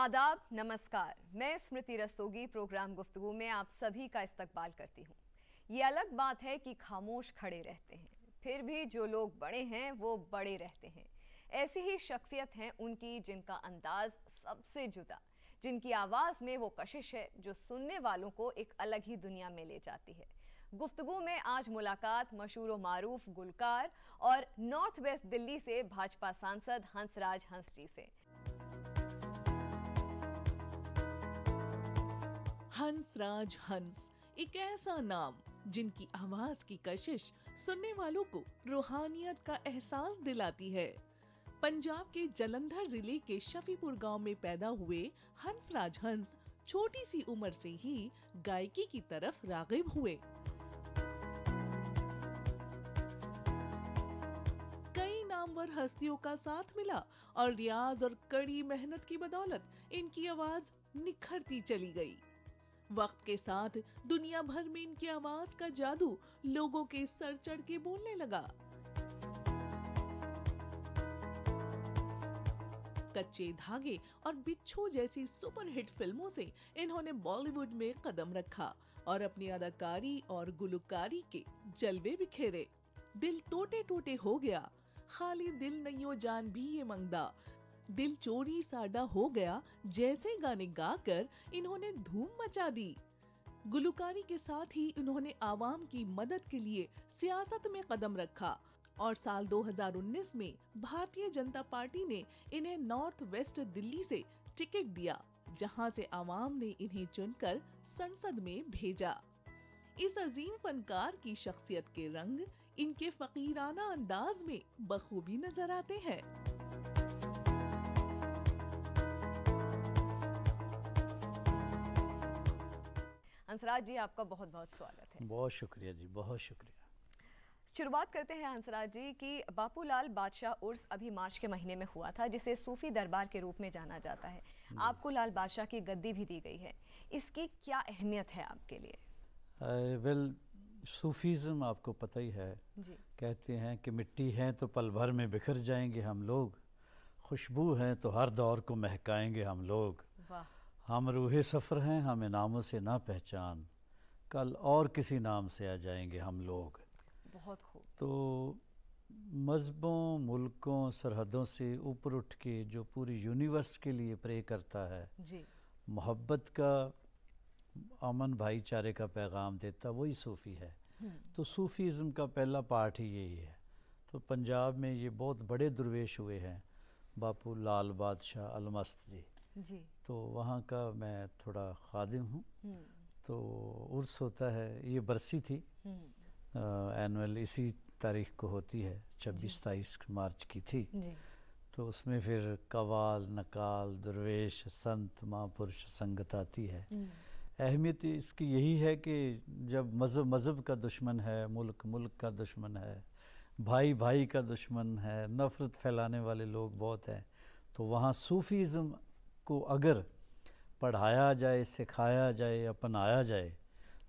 आदाब नमस्कार मैं स्मृति रस्तोगी प्रोग्राम गुफ्तु में आप सभी का इस्तकबाल करती हूँ ये अलग बात है कि खामोश खड़े रहते हैं फिर भी जो लोग बड़े हैं वो बड़े रहते हैं ऐसी ही शख्सियत हैं उनकी जिनका अंदाज सबसे जुदा जिनकी आवाज़ में वो कशिश है जो सुनने वालों को एक अलग ही दुनिया में ले जाती है गुफ्तगु में आज मुलाकात मशहूर व मारूफ गुलकार और नॉर्थ वेस्ट दिल्ली से भाजपा सांसद हंसराज हंस जी से हंसराज हंस एक ऐसा नाम जिनकी आवाज की कशिश सुनने वालों को रूहानियत का एहसास दिलाती है पंजाब के जलंधर जिले के शफीपुर गांव में पैदा हुए राज हंस छोटी सी उम्र से ही गायकी की तरफ रागिब हुए कई नामवर हस्तियों का साथ मिला और रियाज और कड़ी मेहनत की बदौलत इनकी आवाज निखरती चली गई वक्त के साथ दुनिया भर में इनकी आवाज का जादू लोगों के सर चढ़ के बोलने लगा कच्चे धागे और बिच्छू जैसी सुपरहिट फिल्मों से इन्होंने बॉलीवुड में कदम रखा और अपनी अदाकारी और गुलकारी के जलवे बिखेरे दिल टोटे टूटे हो गया खाली दिल नहीं हो जान भी ये मंगदा दिल चोरी साडा हो गया जैसे गाने गाकर इन्होंने धूम मचा दी गुलुकारी के साथ ही इन्होंने आवाम की मदद के लिए सियासत में कदम रखा और साल 2019 में भारतीय जनता पार्टी ने इन्हें नॉर्थ वेस्ट दिल्ली से टिकट दिया जहां से आवाम ने इन्हें चुनकर संसद में भेजा इस अजीम फनकार की शख्सियत के रंग इनके फकीराना अंदाज में बखूबी नजर आते हैं हंसराज जी आपका बहुत बहुत स्वागत है बहुत शुक्रिया जी बहुत शुक्रिया शुरुआत करते हैं हंसराज जी कि बापूलाल बादशाह उर्स अभी मार्च के महीने में हुआ था जिसे सूफी दरबार के रूप में जाना जाता है आपको लाल बादशाह की गद्दी भी दी गई है इसकी क्या अहमियत है आपके लिए वेल uh, सूफीज़म आपको पता ही है जी। कहते हैं कि मिट्टी है तो पल भर में बिखर जाएंगे हम लोग खुशबू हैं तो हर दौर को महकाएंगे हम लोग वाह हम रूहे सफ़र हैं हमें नामों से ना पहचान कल और किसी नाम से आ जाएंगे हम लोग बहुत खूब तो मजहबों मुल्कों सरहदों से ऊपर उठ के जो पूरी यूनिवर्स के लिए प्रे करता है मोहब्बत का अमन भाईचारे का पैगाम देता वही सूफ़ी है हम्म। तो सूफ़ीज़म का पहला पार्ट ही यही है तो पंजाब में ये बहुत बड़े दुर्वेश हुए हैं बापू लाल बादशाह अलमस्त जी जी तो वहाँ का मैं थोड़ा खादिम हूँ हम्म। तो उर्स होता है ये बरसी थी एनुअल हम्म। इसी तारीख को होती है छब्बीस तेईस मार्च की थी तो उसमें फिर कवाल नकाल दुर्वेश संत महापुरुष संगत आती है हम्म। अहमियत इसकी यही है कि जब मज़हब मज़हब का दुश्मन है मुल्क मुल्क का दुश्मन है भाई भाई का दुश्मन है नफ़रत फैलाने वाले लोग बहुत हैं तो वहाँ सूफ़ीज़म को अगर पढ़ाया जाए सिखाया जाए अपनाया जाए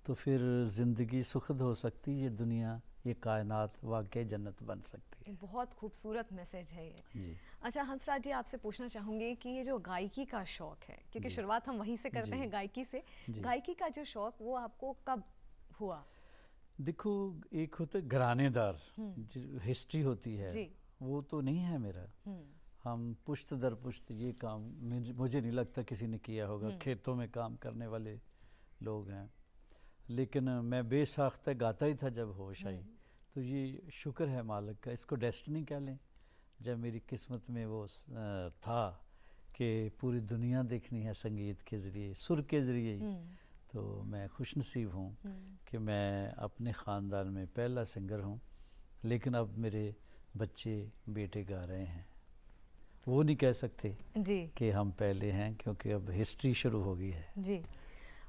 तो फिर ज़िंदगी सुखद हो सकती ये दुनिया ये कायनात वाक्य जन्नत बन सकती है बहुत खूबसूरत मैसेज है ये जी अच्छा हंसराज जी आपसे पूछना चाहूंगी कि ये जो गायकी का शौक़ है क्योंकि शुरुआत हम वहीं से करते हैं गायकी से गायकी का जो शौक़ वो आपको कब हुआ देखो एक होता घरानेदार हिस्ट्री हम्म। होती है वो तो नहीं है मेरा हम्म। हम पुश्त दर पुश्त ये काम मुझे नहीं लगता किसी ने किया होगा हम्म। खेतों में काम करने वाले लोग हैं लेकिन मैं बेसाख्त गाता ही था जब होश आई हम्म। तो ये शुक्र है मालिक का इसको डेस्टनी कह लें जब मेरी किस्मत में वो था कि पूरी दुनिया देखनी है संगीत के ज़रिए सुर के ज़रिए हम्म। तो मैं खुश नसीब हूँ कि मैं अपने ख़ानदान में पहला सिंगर हूँ लेकिन अब मेरे बच्चे बेटे गा रहे हैं वो नहीं कह सकते जी कि हम पहले हैं क्योंकि अब हिस्ट्री शुरू हो गई है जी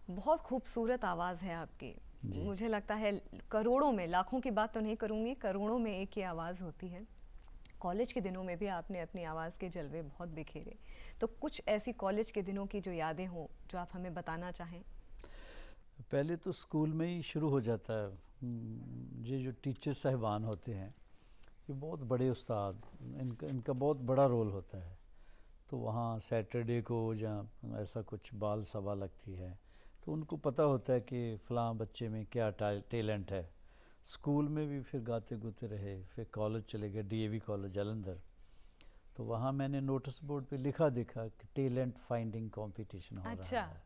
बहुत खूबसूरत आवाज़ है आपकी मुझे लगता है करोड़ों में लाखों की बात तो नहीं करूँगी करोड़ों में एक ही आवाज़ होती है कॉलेज के दिनों में भी आपने अपनी आवाज़ के जलवे बहुत बिखेरे तो कुछ ऐसी कॉलेज के दिनों की जो यादें हों जो आप हमें बताना चाहें पहले तो स्कूल में ही शुरू हो जाता है ये जो टीचर साहिबान होते हैं ये बहुत बड़े उस्ताद इनका इनका बहुत बड़ा रोल होता है तो वहाँ सैटरडे को जहाँ ऐसा कुछ बाल सभा लगती है तो उनको पता होता है कि फ़लाँ बच्चे में क्या टैलेंट है स्कूल में भी फिर गाते गुते रहे फिर कॉलेज चले गए डीएवी कॉलेज जलंधर तो वहाँ मैंने नोटिस बोर्ड पे लिखा देखा कि टैलेंट फाइंडिंग कंपटीशन हो अच्छा। रहा है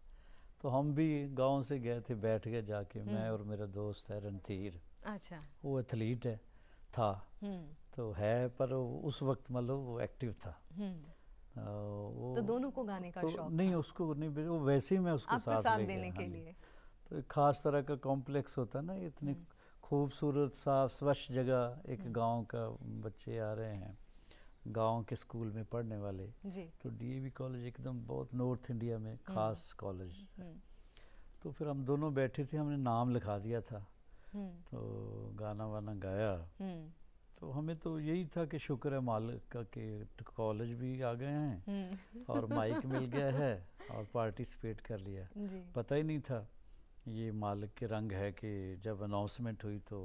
तो हम भी गांव से गए थे बैठ गए जाके हम्म। मैं और मेरा दोस्त है रणधीर अच्छा वो एथलीट है था हम्म। तो है पर उस वक्त मतलब वो एक्टिव था आ, हम्म। वो तो दोनों को गाने का तो शौक नहीं उसको नहीं वो वैसे ही मैं उसको साथ, साथ देने के हाँ लिए तो एक खास तरह का कॉम्प्लेक्स होता ना इतनी हम्म। खूबसूरत साफ स्वच्छ जगह एक गांव का बच्चे आ रहे हैं गांव के स्कूल में पढ़ने वाले तो डीएवी कॉलेज एकदम बहुत नॉर्थ इंडिया में खास कॉलेज तो फिर हम दोनों बैठे थे हमने नाम लिखा दिया था हम्म। तो गाना वाना गाया हम्म। तो हमें तो यही था कि शुक्र है मालिक का कि कॉलेज भी आ गए हैं हम्म। और माइक मिल गया है और पार्टिसिपेट कर लिया पता ही नहीं था ये मालिक के रंग है कि जब अनाउंसमेंट हुई तो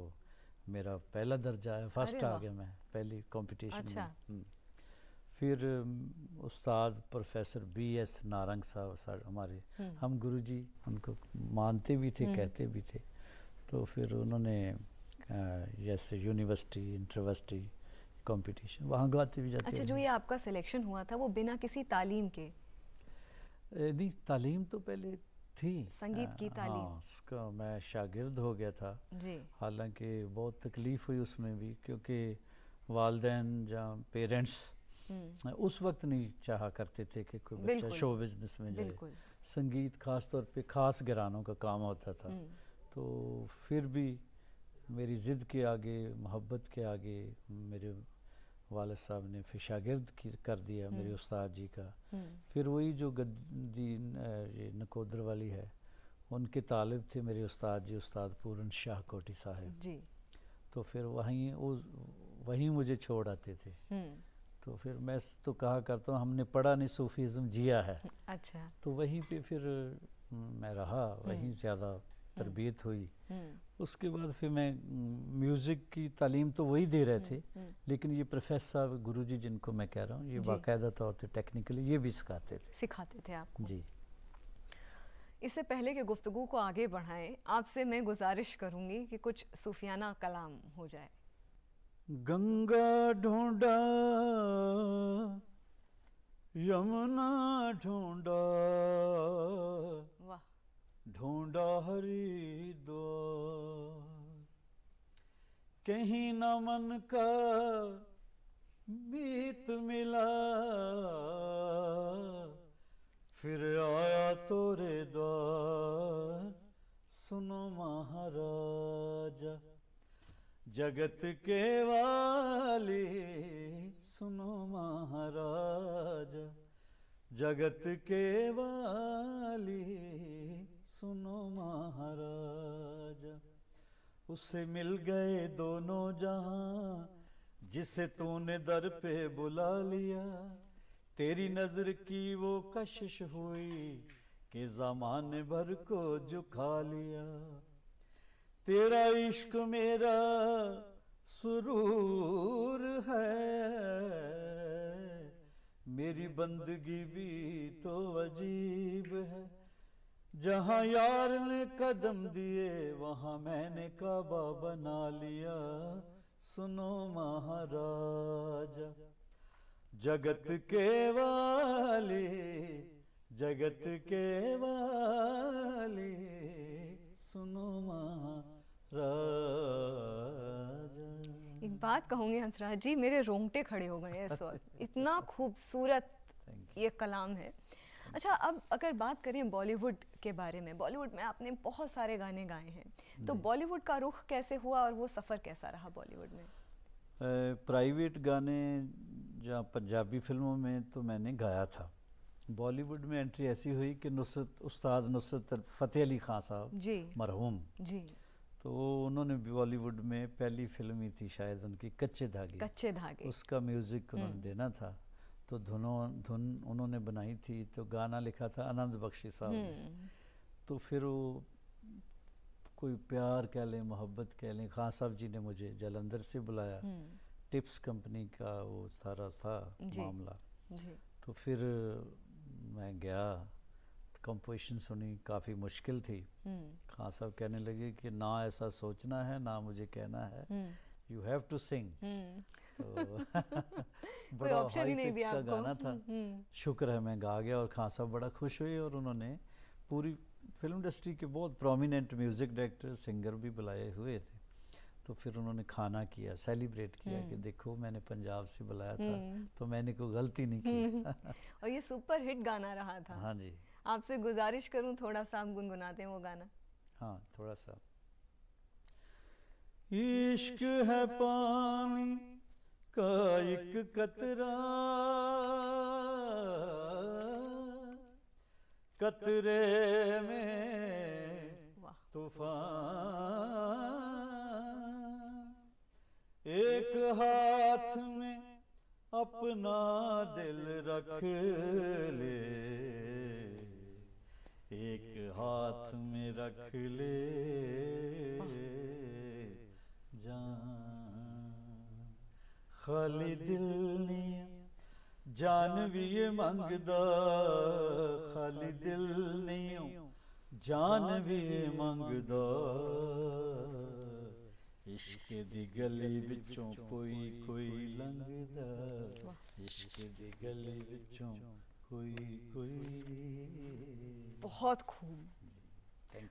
मेरा पहला दर्जा है फर्स्ट आ गया मैं पहली कंपटीशन अच्छा। में फिर उस्ताद प्रोफेसर बी एस नारंग साहब हमारे हम गुरुजी उनको मानते भी थे कहते भी थे तो फिर उन्होंने जैसे यूनिवर्सिटी इंटरवर्सिटी कंपटीशन वहाँ गाते भी जाते अच्छा जो ये आपका सिलेक्शन हुआ था वो बिना किसी तालीम के नहीं तालीम तो पहले थी संगीत की हाँ, तालीम हाँ, उसका मैं शागिर्द हो गया था हालांकि बहुत तकलीफ़ हुई उसमें भी क्योंकि वालदे या पेरेंट्स हम्म। उस वक्त नहीं चाहा करते थे कि कोई बच्चा शो बिजनेस में जाए संगीत खास तौर पे खास घरानों का काम होता था हम्म। तो फिर भी मेरी ज़िद के आगे मोहब्बत के आगे मेरे वाल साहब ने फिर शागिर्द कर दिया मेरे हम्म। उस्ताद जी का हम्म। फिर वही जो गद्दी ये नकोदर वाली है उनके तालब थे मेरे उस्ताद जी उस्ताद पूरन शाह कोटी साहब तो फिर वहीं वहीं मुझे छोड़ आते थे हम्म। तो फिर मैं तो कहा करता हूँ हमने पढ़ा नहीं सूफीज़म जिया है अच्छा तो वहीं पे फिर मैं रहा वहीं ज़्यादा तरबियत हुई हम्म। उसके बाद फिर मैं हम्म, म्यूज़िक की तालीम तो वही दे रहे हम्म, थे लेकिन ये प्रोफेसर साहब गुरु जी जिनको मैं कह रहा हूँ ये बाकायदा तौर पर टेक्निकली ये भी सिखाते थे सिखाते थे आप जी इससे पहले के गुफ्तु को आगे बढ़ाएं आपसे मैं गुजारिश करूंगी कि कुछ सूफियाना कलाम हो जाए गंगा ढूंढा यमुना ढूंढा ढूंढा हरी दो कहीं न मन का बीत मिला फिर आया तोरे द्वार सुनो महाराजा जगत के वाली सुनो महाराजा जगत के वाली सुनो महाराज उसे मिल गए दोनों जहां जिसे तूने दर पे बुला लिया तेरी नजर की वो कशिश हुई कि जमाने भर को झुका लिया तेरा इश्क मेरा सुरूर है मेरी बंदगी भी तो अजीब है जहाँ यार ने कदम दिए वहाँ मैंने काबा बना लिया सुनो महाराजा जगत के वाली जगत के वाली सुनो महाराज एक बात कहूंगी हंसराज जी मेरे रोंगटे खड़े हो गए हैं इस वक्त इतना खूबसूरत ये कलाम है अच्छा अब अगर बात करें बॉलीवुड के बारे में बॉलीवुड में आपने बहुत सारे गाने गाए हैं तो बॉलीवुड का रुख कैसे हुआ और वो सफ़र कैसा रहा बॉलीवुड में प्राइवेट गाने या पंजाबी फिल्मों में तो मैंने गाया था बॉलीवुड में एंट्री ऐसी हुई कि नुसरत उस्ताद नुसरत फ़तेह अली खां साहब जी मरहूम जी तो उन्होंने बॉलीवुड में पहली फिल्म ही थी शायद उनकी कच्चे धागे कच्चे धागे उसका म्यूज़िक उन्होंने हम्म। देना था तो धुनों धुन उन्होंने बनाई थी तो गाना लिखा था आनंद बख्शी साहब ने हम्म। तो फिर वो कोई प्यार कह लें मोहब्बत कह लें खान साहब जी ने मुझे जलंधर से बुलाया हम्म। टिप्स कंपनी का वो सारा था जी, मामला जी। तो फिर मैं गया कंपोजिशन तो सुनी काफ़ी मुश्किल थी हम्म। खान साहब कहने लगे कि ना ऐसा सोचना है ना मुझे कहना है यू हैव टू सिंग बड़ा ऑप्शन ही नहीं दिया आपको गाना था हम्म, हम्म। शुक्र है मैं गा गया और खान साहब बड़ा खुश हुए और उन्होंने पूरी फिल्म इंडस्ट्री के बहुत प्रोमिनेंट म्यूज़िक डायरेक्टर सिंगर भी बुलाए हुए थे तो फिर उन्होंने खाना किया सेलिब्रेट किया कि हम्म। देखो मैंने पंजाब से बुलाया था तो मैंने कोई गलती नहीं की और ये सुपर हिट गाना रहा था हाँ जी आपसे गुजारिश करूँ थोड़ा सा हम गुनगुनाते हैं वो गाना हाँ थोड़ा सा इश्क है पानी का एक कतरा कतरे में तूफान एक हाथ में अपना दिल रख ले एक हाथ में रख ले खाली दिल ਨੇ ਜਾਨ ਵੀ ਮੰਗਦਾ ਖਾਲੀ ਦਿਲ ਨੇ ਜਾਨ इश्क दी गली विचों कोई कोई लंघदा इश्क दी गली विचों कोई कोई बहुत खूब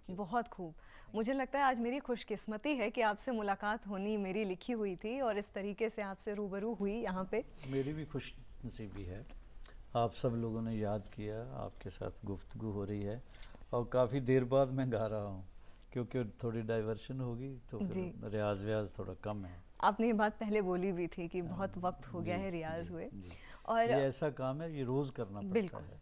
बहुत खूब मुझे लगता है आज मेरी खुशकिस्मती है कि आपसे मुलाकात होनी मेरी लिखी हुई थी और इस तरीके से आपसे रूबरू हुई यहाँ पे मेरी भी खुश नसीबी है आप सब लोगों ने याद किया आपके साथ गुफ्तगु हो रही है और काफ़ी देर बाद मैं गा रहा हूँ क्योंकि थोड़ी डाइवर्शन होगी तो रियाज व्याज थोड़ा कम है आपने ये बात पहले बोली भी थी कि हाँ, बहुत वक्त हो गया है रियाज हुए और ये ऐसा काम है ये रोज़ करना पड़ता है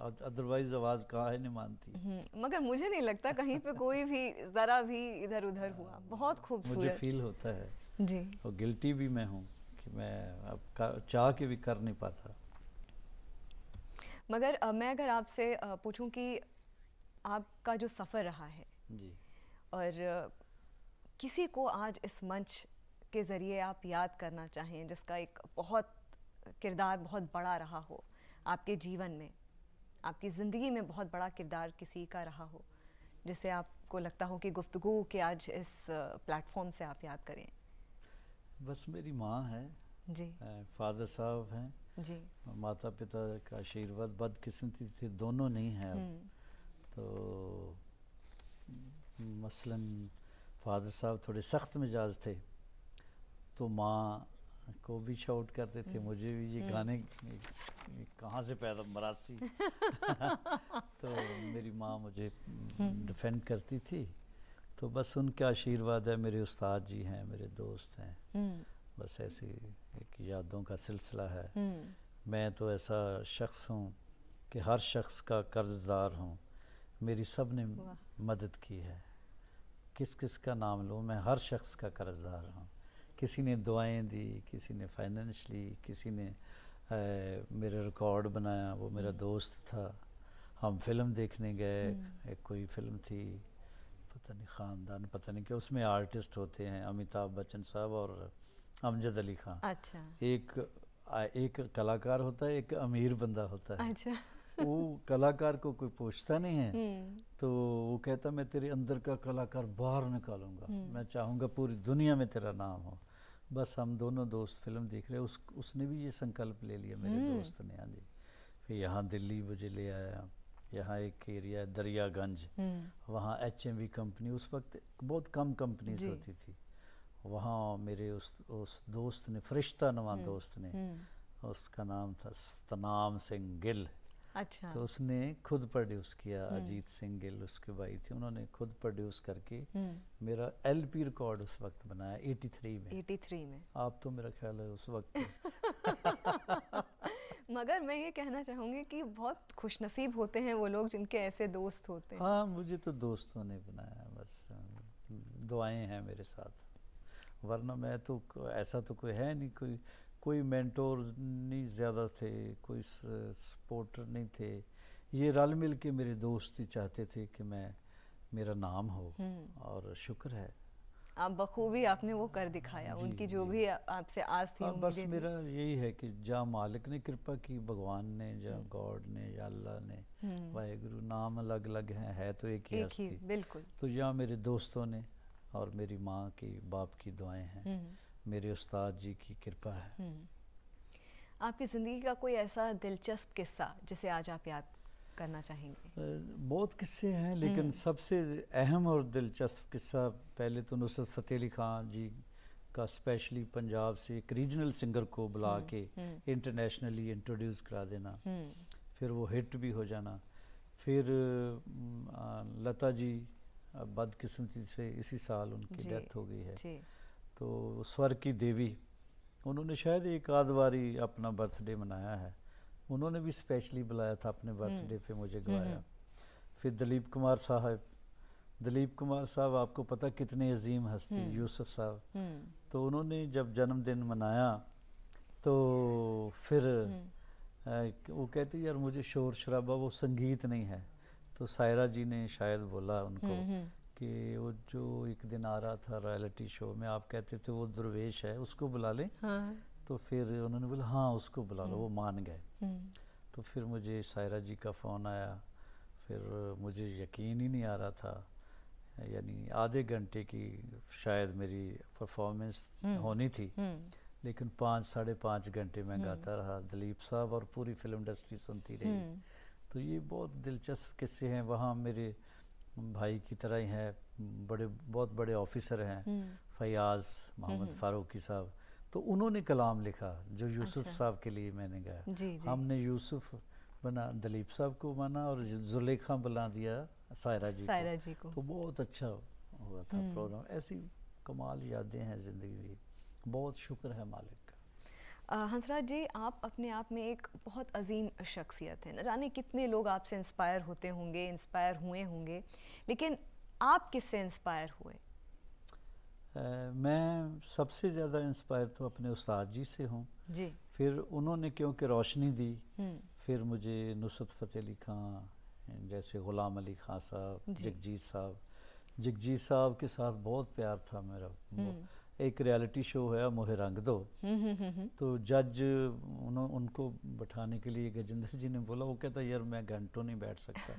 अदरवाइज आवाज कहाँ है नहीं मानती हम्म, मगर मुझे नहीं लगता कहीं पे कोई भी जरा भी इधर उधर हुआ हाँ। बहुत खूबसूरत मुझे फील होता है जी और गिल्टी भी मैं हूँ कि मैं अब चाह के भी कर नहीं पाता मगर आ, मैं अगर आपसे पूछूं कि आपका जो सफ़र रहा है जी और आ, किसी को आज इस मंच के ज़रिए आप याद करना चाहें जिसका एक बहुत किरदार बहुत बड़ा रहा हो आपके जीवन में आपकी ज़िंदगी में बहुत बड़ा किरदार किसी का रहा हो जिसे आपको लगता हो कि गुफ्तु के आज इस प्लेटफॉर्म से आप याद करें बस मेरी माँ है जी फादर साहब हैं जी माता पिता का आशीर्वाद बदकिस्मती थी दोनों नहीं हैं अब हम्म। तो मसलन फादर साहब थोड़े सख्त मिजाज थे तो माँ को भी शाउट करते थे हम्म। मुझे भी ये हम्म। गाने कहाँ से पैदा मरासी तो मेरी माँ मुझे डिफेंड हम्म। करती थी तो बस उनके आशीर्वाद है मेरे उस्ताद जी हैं मेरे दोस्त हैं बस ऐसी एक यादों का सिलसिला है मैं तो ऐसा शख्स हूँ कि हर शख्स का कर्जदार हूँ मेरी सब ने मदद की है किस किस का नाम लूँ मैं हर शख्स का कर्जदार हूँ किसी ने दुआएं दी किसी ने फाइनेंशली किसी ने मेरा रिकॉर्ड बनाया वो मेरा हम्म। दोस्त था हम फिल्म देखने गए हम्म। एक कोई फिल्म थी पता नहीं ख़ानदान पता नहीं क्या उसमें आर्टिस्ट होते हैं अमिताभ बच्चन साहब और अमजद अली खान अच्छा एक एक कलाकार होता है एक अमीर बंदा होता है अच्छा वो कलाकार को कोई पूछता नहीं है हम्म। तो वो कहता मैं तेरे अंदर का कलाकार बाहर निकालूंगा मैं चाहूँगा पूरी दुनिया में तेरा नाम हो बस हम दोनों दोस्त फिल्म देख रहे उस उसने भी ये संकल्प ले लिया मेरे हम्म। दोस्त ने हाँ जी फिर यहाँ दिल्ली मुझे ले आया यहाँ एक एरिया है दरियागंज हम्म। वहाँ एच एम वी कंपनी उस वक्त बहुत कम कंपनीज होती थी वहाँ मेरे उस उस दोस्त ने फरिश्ता नवा हम्म। दोस्त ने उसका नाम था सतनाम सिंह गिल अच्छा तो उसने खुद प्रोड्यूस किया हम्म। अजीत सिंह गिल उसके भाई थे उन्होंने खुद प्रोड्यूस करके हम्म। मेरा एलपी रिकॉर्ड उस वक्त बनाया 83 में 83 में आप तो मेरा ख्याल है उस वक्त मगर मैं ये कहना चाहूंगी कि बहुत खुशनसीब होते हैं वो लोग जिनके ऐसे दोस्त होते हैं हाँ मुझे तो दोस्तों ने बनाया बस दुआएं हैं मेरे साथ वरना मैं तो ऐसा तो कोई है नहीं कोई कोई मैंटोर नहीं ज़्यादा थे कोई सपोर्टर नहीं थे ये रल मिल के मेरे दोस्त ही चाहते थे कि मैं मेरा नाम हो हम्म। और शुक्र है आप बखूबी आपने वो कर दिखाया उनकी जो भी आपसे आज थी हाँ, बस मेरा यही है कि जहाँ मालिक ने कृपा की भगवान ने या हम्म। गॉड ने या अल्लाह ने हम्म। वाहे गुरु नाम अलग अलग हैं है तो एक ही एक ही बिल्कुल तो यहाँ मेरे दोस्तों ने और मेरी माँ की बाप की दुआएं हैं मेरे उस्ताद जी की कृपा है हम्म। आपकी ज़िंदगी का कोई ऐसा दिलचस्प किस्सा जिसे आज आप याद करना चाहेंगे बहुत किस्से हैं लेकिन हम्म। सबसे अहम और दिलचस्प किस्सा पहले तो नुसरत फ़तेह अली खान जी का स्पेशली पंजाब से एक रीजनल सिंगर को बुला हम्म, के इंटरनेशनली इंट्रोड्यूस करा देना फिर वो हिट भी हो जाना फिर लता जी बदकिस्मती से इसी साल उनकी डेथ हो गई है तो स्वर की देवी उन्होंने शायद एक आध बारी अपना बर्थडे मनाया है उन्होंने भी स्पेशली बुलाया था अपने हम्म। बर्थडे पे मुझे हम्म, गवाया हम्म। फिर दिलीप कुमार साहब दिलीप कुमार साहब आपको पता कितने अजीम हस्ती यूसुफ साहब तो उन्होंने जब जन्मदिन मनाया तो फिर आ, वो कहती यार मुझे शोर शराबा वो संगीत नहीं है तो सायरा जी ने शायद बोला उनको कि वो जो एक दिन आ रहा था रियलिटी शो में आप कहते थे वो दुर्वेश है उसको बुला लें हाँ। तो फिर उन्होंने बोला हाँ उसको बुला लो वो हम्म। मान गए हम्म। तो फिर मुझे सायरा जी का फ़ोन आया फिर मुझे यकीन ही नहीं आ रहा था यानी आधे घंटे की शायद मेरी परफॉर्मेंस हम्म। होनी थी लेकिन पाँच साढ़े पाँच घंटे मैं गाता रहा दिलीप साहब और पूरी फिल्म इंडस्ट्री सुनती रही तो ये बहुत दिलचस्प किस्से हैं वहाँ मेरे भाई की तरह ही हैं बड़े बहुत बड़े ऑफिसर हैं हम्म। फयाज मोहम्मद हम्म। फारूकी साहब तो उन्होंने कलाम लिखा जो यूसुफ अच्छा। साहब के लिए मैंने गाया हमने यूसुफ बना दलीप साहब को माना और जुलेखा बना दिया सायरा जी सायरा को। जी को तो बहुत अच्छा हुआ था प्रोग्राम हम्म। ऐसी कमाल यादें हैं ज़िंदगी की बहुत शुक्र है मालिक हंसराज जी आप अपने आप में एक बहुत अजीम शख्सियत हैं न जाने कितने लोग आपसे इंस्पायर होते होंगे इंस्पायर हुए होंगे लेकिन आप किससे इंस्पायर हुए आ, मैं सबसे ज़्यादा इंस्पायर तो अपने उस्ताद जी से हूँ जी फिर उन्होंने क्योंकि रोशनी दी हम्म। फिर मुझे नुसरत फ़तेह अली खां जैसे ग़ुलाम अली खां साहब जगजीत साहब जगजीत साहब के साथ बहुत प्यार था मेरा हम्म। एक रियलिटी शो है मोहे रंग दो हम्म, हम्म, हम्म, तो जज उन, उनको बैठाने के लिए गजेंद्र जी ने बोला वो कहता यार मैं घंटों नहीं बैठ सकता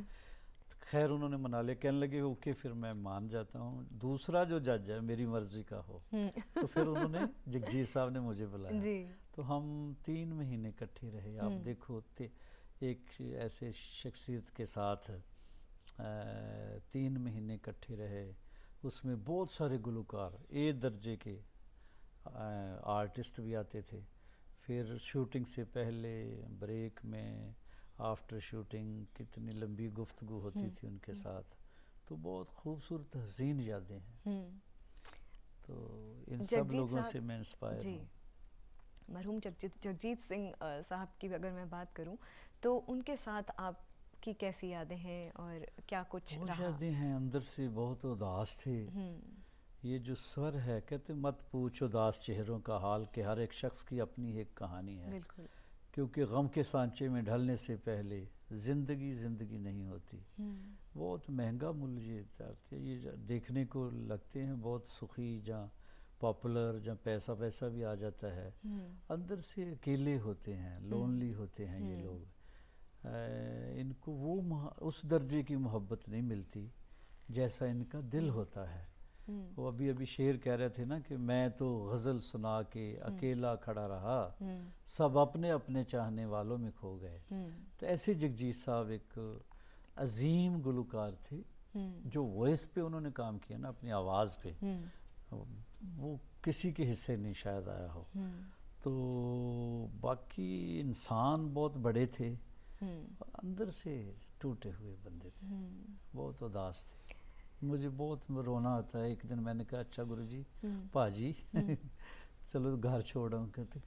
तो खैर उन्होंने मना लिया कहने लगे ओके फिर मैं मान जाता हूँ दूसरा जो जज है मेरी मर्जी का हो तो फिर उन्होंने जगजीत साहब ने मुझे बुलाया तो हम तीन महीने इकट्ठे रहे आप देखो एक ऐसे शख्सियत के साथ आ, तीन महीने इकट्ठे रहे उसमें बहुत सारे गुलकार ए दर्जे के आर्टिस्ट भी आते थे फिर शूटिंग से पहले ब्रेक में आफ्टर शूटिंग कितनी लंबी गुफ्तगु होती हम्म, थी उनके हम्म। साथ तो बहुत खूबसूरत हसीन यादें हैं हम्म। तो इन सब लोगों से मैं इंस्पायर हूँ मरहूम जगजीत जगजीत सिंह साहब की अगर मैं बात करूं तो उनके साथ आप की कैसी यादें हैं और क्या कुछ यादें हैं अंदर से बहुत उदास थे हम्म। ये जो स्वर है कहते मत पूछ उदास चेहरों का हाल के हर एक शख्स की अपनी एक कहानी है क्योंकि गम के सांचे में ढलने से पहले ज़िंदगी ज़िंदगी नहीं होती हम्म। बहुत महंगा मूल्य ये ये देखने को लगते हैं बहुत सुखी जहाँ पॉपुलर जहाँ पैसा पैसा भी आ जाता है हम्म। अंदर से अकेले होते हैं लोनली होते हैं ये लोग इनको वो उस दर्जे की मोहब्बत नहीं मिलती जैसा इनका दिल हम्म। होता है हम्म। वो अभी अभी शेर कह रहे थे ना कि मैं तो गज़ल सुना के हम्म। अकेला खड़ा रहा सब अपने अपने चाहने वालों में खो गए तो ऐसे जगजीत साहब एक अजीम गुलकार थे जो वॉइस पे उन्होंने काम किया ना अपनी आवाज़ पे वो किसी के हिस्से नहीं शायद आया हो तो बाकी इंसान बहुत बड़े थे और हम्म। अंदर से टूटे हुए बंदे थे हम्म। बहुत उदास थे मुझे बहुत रोना आता है एक दिन मैंने कहा अच्छा गुरु जी भाजी चलो घर छोड़ आऊँ कहते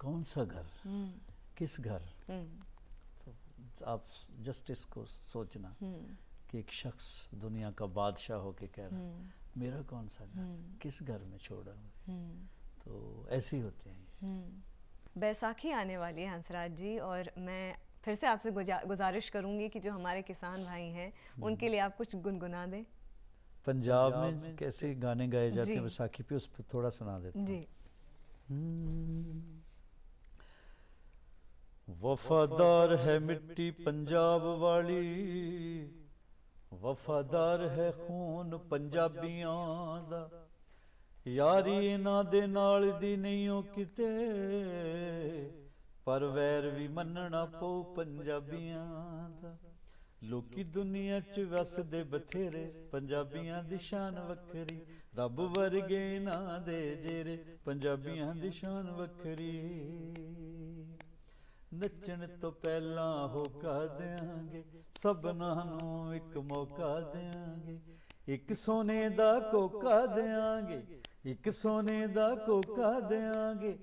कौन सा घर हम्म। किस घर तो आप जस्टिस को सोचना कि एक शख्स दुनिया का बादशाह होके कह रहा है मेरा कौन सा घर किस घर में छोड़ा हुआ तो ऐसे ही होते हैं बैसाखी आने वाली है हंसराज जी और मैं फिर से आपसे गुजारिश करूंगी कि जो हमारे किसान भाई हैं हम्म। उनके लिए आप कुछ गुनगुना दें पंजाब में, में कैसे गाने गाए जाते हैं बैसाखी पे उस पर थोड़ा सुना देते जी हम्म। वफादार है मिट्टी पंजाब वाली वफादार है खून पंजाबिया यारी इना दे नाल दी नहीं हो किते ਪਰ ਵੈਰ ਵੀ ਮੰਨਣਾ ਪਉ ਪੰਜਾਬੀਆਂ ਦਾ ਲੋਕੀ ਦੁਨੀਆ 'ਚ ਵਸਦੇ ਬਥੇਰੇ ਪੰਜਾਬੀਆਂ ਦੀ ਸ਼ਾਨ ਵੱਖਰੀ ਰੱਬ ਵਰਗੇ ਨਾ ਦੇ ਜੇਰੇ ਪੰਜਾਬੀਆਂ ਦੀ ਸ਼ਾਨ ਵੱਖਰੀ ਨੱਚਣ ਤੋਂ ਪਹਿਲਾਂ ਹੋ ਕਾਦਿਆਂਗੇ ਸਭਨਾਂ ਨੂੰ ਇੱਕ ਮੌਕਾ ਦਿਆਂਗੇ ਇੱਕ ਸੋਨੇ ਦਾ ਕੋਕਾ ਦਿਆਂਗੇ ਇੱਕ ਸੋਨੇ ਦਾ ਕੋਕਾ ਦਿਆਂਗੇ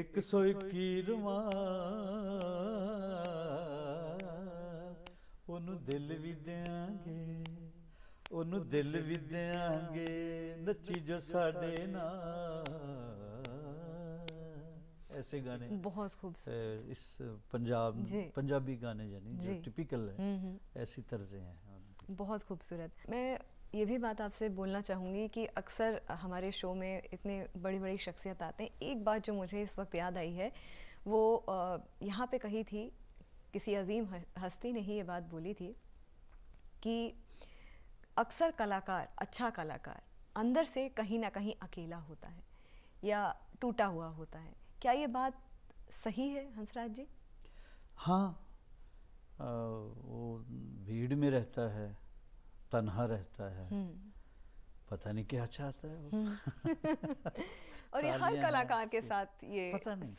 एक सौ इक्कीरवा ओनू दिल भी देंगे ओनू दिल भी देंगे नची जो साडे ना ऐसे गाने बहुत खूबसूरत इस पंजाब पंजाबी गाने यानी जो टिपिकल है हम्म, हम्म। ऐसी तर्जें हैं बहुत खूबसूरत मैं ये भी बात आपसे बोलना चाहूँगी कि अक्सर हमारे शो में इतने बड़ी बड़ी शख्सियत आते हैं एक बात जो मुझे इस वक्त याद आई है वो यहाँ पे कही थी किसी अजीम हस्ती ने ही ये बात बोली थी कि अक्सर कलाकार अच्छा कलाकार अंदर से कहीं ना कहीं अकेला होता है या टूटा हुआ होता है क्या ये बात सही है हंसराज जी हाँ आ, वो भीड़ में रहता है तनहा रहता है हम्म। पता नहीं क्या चाहता है वो हम्म। और ये हर कलाकार के साथ ये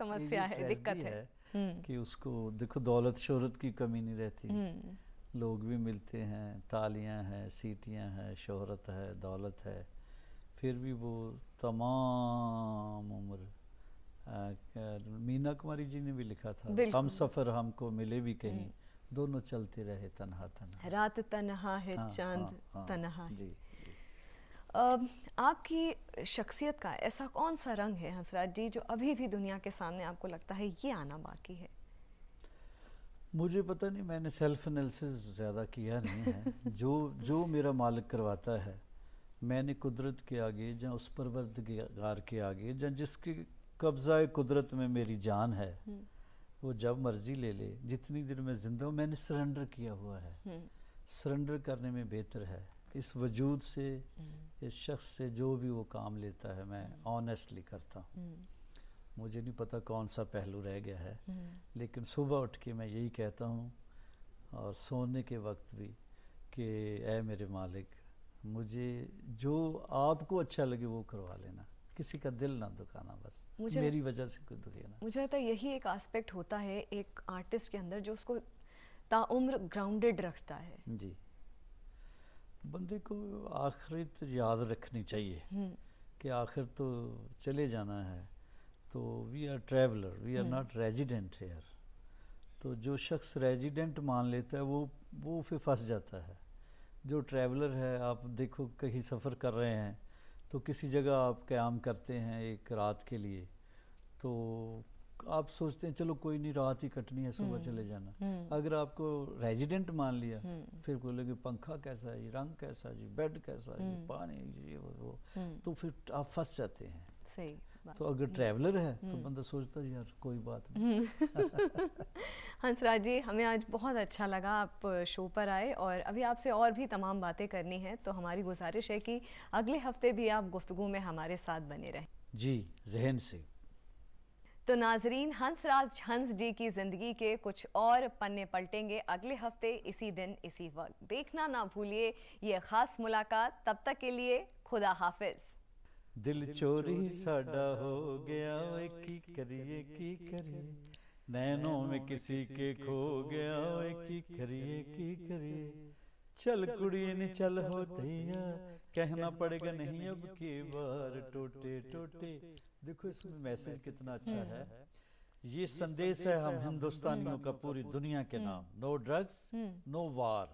समस्या है तो दिक्कत है हम्म। कि उसको देखो दौलत शोहरत की कमी नहीं रहती लोग भी मिलते हैं तालियां हैं सीटियां हैं शोहरत है दौलत है फिर भी वो तमाम उम्र मीना कुमारी जी ने भी लिखा था हम सफ़र हमको मिले भी कहीं दोनों चलते रहे तनहा तनहा रात तनहा है हाँ, चांद हाँ, हाँ, तनहा है जी, जी। आपकी शख्सियत का ऐसा कौन सा रंग है हंसराज जी जो अभी भी दुनिया के सामने आपको लगता है ये आना बाकी है मुझे पता नहीं मैंने सेल्फ एनालिसिस ज़्यादा किया नहीं है जो जो मेरा मालिक करवाता है मैंने कुदरत के आगे या उस परवरदगार के आगे या जिसके कब्ज़ा कुदरत में मेरी जान है हम्म। वो जब मर्जी ले ले जितनी देर में ज़िंदा हूँ मैंने सरेंडर किया हुआ है सरेंडर हम्म। करने में बेहतर है इस वजूद से हम्म। इस शख्स से जो भी वो काम लेता है मैं ऑनेस्टली हम्म। करता हूँ मुझे नहीं पता कौन सा पहलू रह गया है लेकिन सुबह उठ के मैं यही कहता हूँ और सोने के वक्त भी कि ए मेरे मालिक मुझे जो आपको अच्छा लगे वो करवा लेना किसी का दिल ना दुखाना बस मुझे मेरी वजह से कोई दुखे ना मुझे लगता है यही एक एस्पेक्ट होता है एक आर्टिस्ट के अंदर जो उसको ताउम्र ग्राउंडेड रखता है जी बंदे को आखिरत तो याद रखनी चाहिए हम्म। कि आखिर तो चले जाना है तो we are traveller we are not resident here तो जो शख्स रेजिडेंट मान लेता है वो वो फिर फंस जाता है जो ट्रैवलर है आप देखो कहीं सफ़र कर रहे हैं तो किसी जगह आप क्याम करते हैं एक रात के लिए तो आप सोचते हैं चलो कोई नहीं रात ही कटनी है सुबह हम्म, चले जाना हम्म। अगर आपको रेजिडेंट मान लिया हम्म। फिर बोले कि पंखा कैसा है रंग कैसा जी बेड कैसा जी पानी ये वो तो फिर आप फंस जाते हैं सही तो अगर ट्रैवलर है तो हम्म। बंदा सोचता है यार कोई बात नहीं हंसराज जी हमें आज बहुत अच्छा लगा आप शो पर आए और अभी आपसे और भी तमाम बातें करनी है तो हमारी गुजारिश है कि अगले हफ्ते भी आप गुफ्तु में हमारे साथ बने रहें जी जहन से तो नाजरीन हंसराज हंस जी की ज़िंदगी के कुछ और पन्ने पलटेंगे अगले हफ्ते इसी दिन इसी वक्त देखना ना भूलिए ये ख़ास मुलाकात तब तक के लिए खुदा हाफिज़ दिल चोरी साडा हो गया ओए की करिए की करिए नैनों में किसी के खो गया ओए की करिए की करिए चल कुड़ी ने चल हो तैया कहना पड़ेगा नहीं अब के बार टूटे टूटे देखो इसमें मैसेज कितना अच्छा, अच्छा है ये संदेश है हम हिंदुस्तानियों का पूरी दुनिया के हम्म। नाम no drugs no war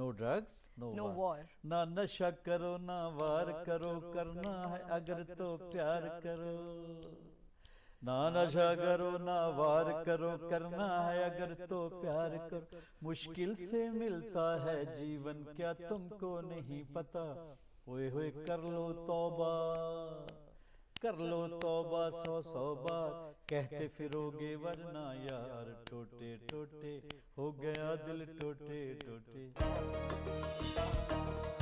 no drugs no war ना नशा करो ना वार करो करना है अगर तो, तो प्यार करो ना नशा करो ना वार करो करना है अगर तो, तो प्यार करो मुश्किल से मिलता है जीवन क्या तुमको नहीं पता ओए होए कर लो तोबा कर लो तोबा सौ सौ बार कहते फिरोगे वरना यार टोटे टोटे हो गया दिल टोटे टोटे